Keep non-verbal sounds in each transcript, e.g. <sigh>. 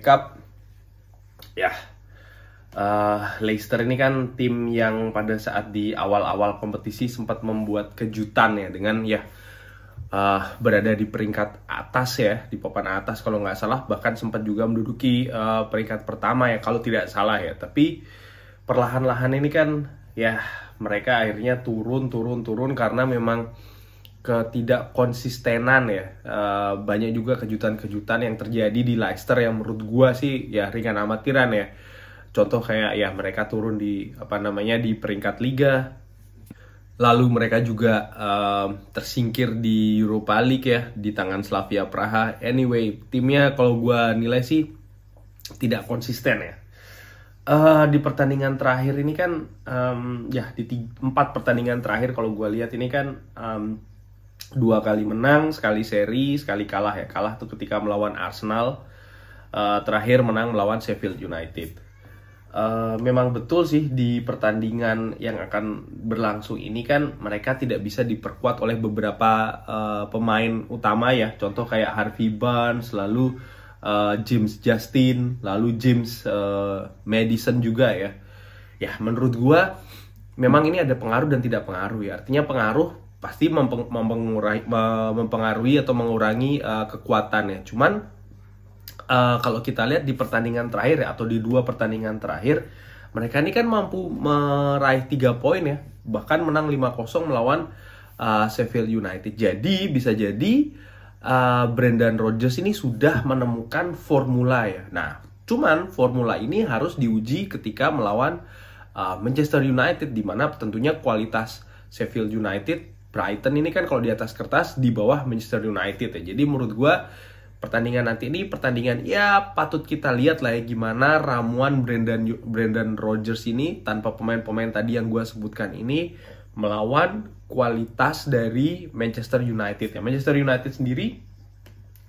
Cup ya uh, Leicester ini kan tim yang pada saat di awal-awal kompetisi sempat membuat kejutan ya dengan ya uh, berada di peringkat atas ya di papan atas kalau nggak salah bahkan sempat juga menduduki uh, peringkat pertama ya kalau tidak salah ya tapi perlahan-lahan ini kan ya mereka akhirnya turun turun turun karena memang ketidakkonsistenan ya uh, banyak juga kejutan-kejutan yang terjadi di Leicester yang menurut gua sih ya ringan amatiran ya contoh kayak ya mereka turun di apa namanya di peringkat liga lalu mereka juga uh, tersingkir di Europa League ya di tangan Slavia Praha anyway timnya kalau gua nilai sih tidak konsisten ya uh, di pertandingan terakhir ini kan um, ya di empat pertandingan terakhir kalau gue lihat ini kan um, dua kali menang, sekali seri, sekali kalah ya. Kalah tuh ketika melawan Arsenal, uh, terakhir menang melawan Sheffield United. Uh, memang betul sih di pertandingan yang akan berlangsung ini kan mereka tidak bisa diperkuat oleh beberapa uh, pemain utama ya. Contoh kayak Harvey Barnes, lalu uh, James Justin, lalu James uh, Madison juga ya. Ya menurut gua memang ini ada pengaruh dan tidak pengaruh ya. Artinya pengaruh pasti mempeng mempengaruhi atau mengurangi uh, kekuatannya. Cuman uh, kalau kita lihat di pertandingan terakhir ya, atau di dua pertandingan terakhir mereka ini kan mampu meraih tiga poin ya, bahkan menang 5-0 melawan uh, Sheffield United. Jadi bisa jadi uh, Brendan Rodgers ini sudah menemukan formula ya. Nah, cuman formula ini harus diuji ketika melawan uh, Manchester United di mana tentunya kualitas Sheffield United Brighton ini kan kalau di atas kertas di bawah Manchester United ya. Jadi menurut gue pertandingan nanti ini pertandingan ya patut kita lihat lah ya gimana ramuan Brendan Brendan Rodgers ini tanpa pemain-pemain tadi yang gue sebutkan ini melawan kualitas dari Manchester United ya Manchester United sendiri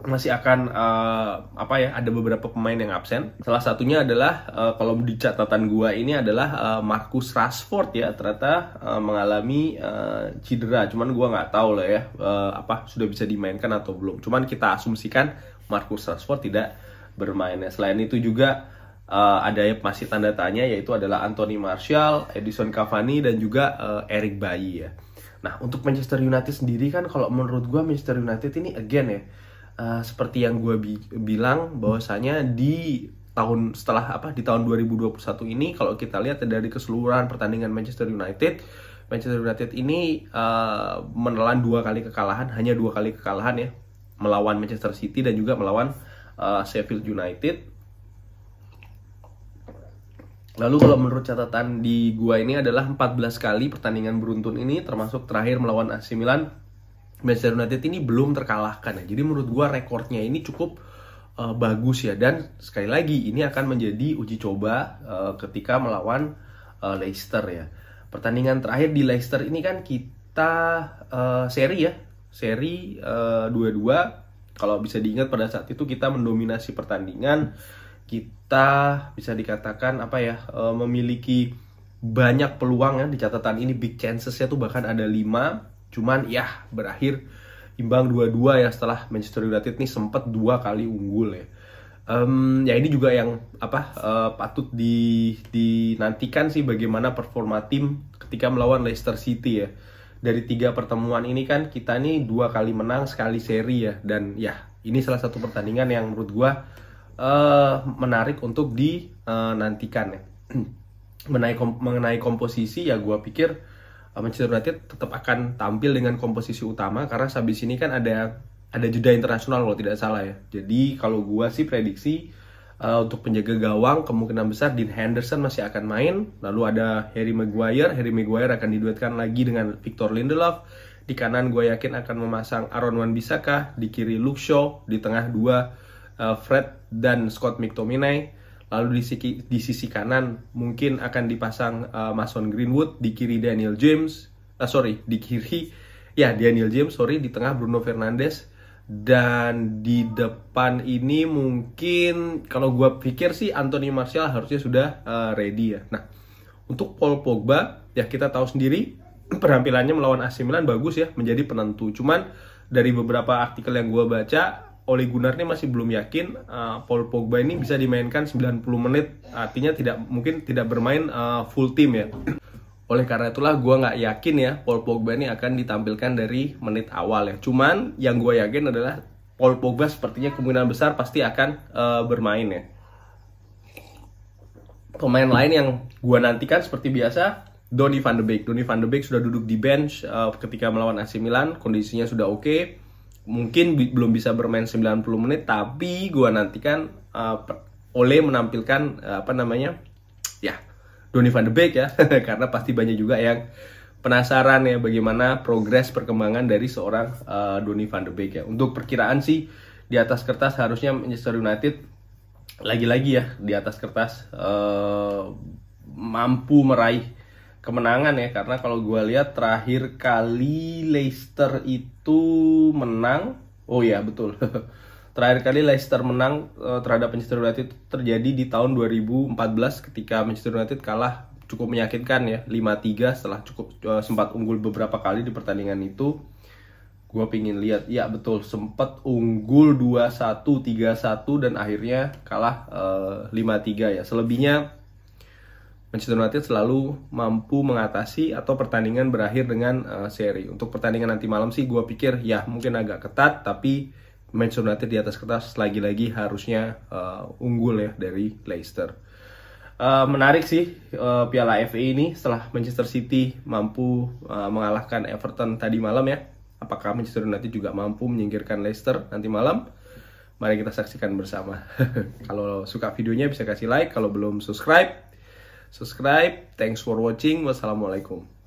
masih akan uh, apa ya ada beberapa pemain yang absen. Salah satunya adalah uh, kalau di catatan gua ini adalah uh, Marcus Rashford ya ternyata uh, mengalami uh, cedera. Cuman gua nggak tahu lah ya uh, apa sudah bisa dimainkan atau belum. Cuman kita asumsikan Marcus Rashford tidak bermainnya. Selain itu juga uh, ada yang masih tanda tanya yaitu adalah Anthony Martial, Edison Cavani dan juga uh, Eric Bailly ya. Nah, untuk Manchester United sendiri kan kalau menurut gua Manchester United ini again ya Eh, seperti yang gue bi bilang bahwasanya di tahun setelah apa di tahun 2021 ini kalau kita lihat dari keseluruhan pertandingan Manchester United Manchester United ini uh, menelan dua kali kekalahan hanya dua kali kekalahan ya melawan Manchester City dan juga melawan uh, Sheffield United lalu kalau menurut catatan di gua ini adalah 14 kali pertandingan beruntun ini termasuk terakhir melawan AC Milan Manchester United ini belum terkalahkan ya. Jadi menurut gue rekornya ini cukup uh, bagus ya dan sekali lagi ini akan menjadi uji coba uh, ketika melawan uh, Leicester ya. Pertandingan terakhir di Leicester ini kan kita uh, seri ya, seri dua 2 Uh, Kalau bisa diingat pada saat itu kita mendominasi pertandingan, kita bisa dikatakan apa ya memiliki banyak peluang ya di catatan ini big chances ya tuh bahkan ada 5 Cuman ya berakhir imbang 2-2 ya setelah Manchester United nih sempat dua kali unggul ya. Um, ya ini juga yang apa uh, patut di, dinantikan sih bagaimana performa tim ketika melawan Leicester City ya. Dari tiga pertemuan ini kan kita nih dua kali menang sekali seri ya dan ya ini salah satu pertandingan yang menurut gua uh, menarik untuk dinantikan eh, uh, ya. <clears throat> mengenai mengenai komposisi ya gua pikir Manchester United tetap akan tampil dengan komposisi utama karena habis ini kan ada ada jeda internasional kalau tidak salah ya. Jadi kalau gua sih prediksi uh, untuk penjaga gawang kemungkinan besar Dean Henderson masih akan main, lalu ada Harry Maguire, Harry Maguire akan diduetkan lagi dengan Victor Lindelof. Di kanan gue yakin akan memasang Aaron Wan-Bissaka, di kiri Luke Shaw, di tengah dua uh, Fred dan Scott McTominay lalu di sisi, di sisi kanan mungkin akan dipasang uh, Mason Greenwood, di kiri Daniel James, uh, sorry, di kiri ya Daniel James, sorry, di tengah Bruno Fernandes dan di depan ini mungkin kalau gue pikir sih Anthony Martial harusnya sudah uh, ready ya. Nah untuk Paul Pogba ya kita tahu sendiri <clears throat> penampilannya melawan AC Milan bagus ya menjadi penentu. Cuman dari beberapa artikel yang gue baca oleh Gunnar ini masih belum yakin uh, Paul Pogba ini bisa dimainkan 90 menit artinya tidak mungkin tidak bermain uh, full team ya <clears throat> oleh karena itulah gue nggak yakin ya Paul Pogba ini akan ditampilkan dari menit awal ya cuman yang gue yakin adalah Paul Pogba sepertinya kemungkinan besar pasti akan uh, bermain ya pemain lain yang gue nantikan seperti biasa Donny van de Beek Donny van de Beek sudah duduk di bench uh, ketika melawan AC Milan kondisinya sudah oke okay mungkin bi belum bisa bermain 90 menit tapi gua nantikan uh, eh, oleh menampilkan uh, apa namanya ya Donny van de Beek ya <laughs> karena pasti banyak juga yang penasaran ya bagaimana progres perkembangan dari seorang uh, Donny van de Beek ya untuk perkiraan sih di atas kertas harusnya Manchester United lagi-lagi ya di atas kertas uh, mampu meraih kemenangan ya karena kalau gue lihat terakhir kali Leicester itu menang oh ya betul <laughs> terakhir kali Leicester menang eh, terhadap Manchester United terjadi di tahun 2014 ketika Manchester United kalah cukup meyakinkan ya 5-3 setelah cukup eh, sempat unggul beberapa kali di pertandingan itu gue pingin lihat ya betul sempat unggul 2-1 3-1 dan akhirnya kalah 5-3 eh, ya selebihnya Manchester United selalu mampu mengatasi atau pertandingan berakhir dengan uh, seri. Untuk pertandingan nanti malam sih gue pikir ya mungkin agak ketat tapi Manchester United di atas kertas lagi-lagi harusnya uh, unggul ya dari Leicester. Uh, menarik sih uh, Piala FA ini setelah Manchester City mampu uh, mengalahkan Everton tadi malam ya. Apakah Manchester United juga mampu menyingkirkan Leicester nanti malam? Mari kita saksikan bersama. <laughs> kalau suka videonya bisa kasih like, kalau belum subscribe subscribe. Thanks for watching. Wassalamualaikum.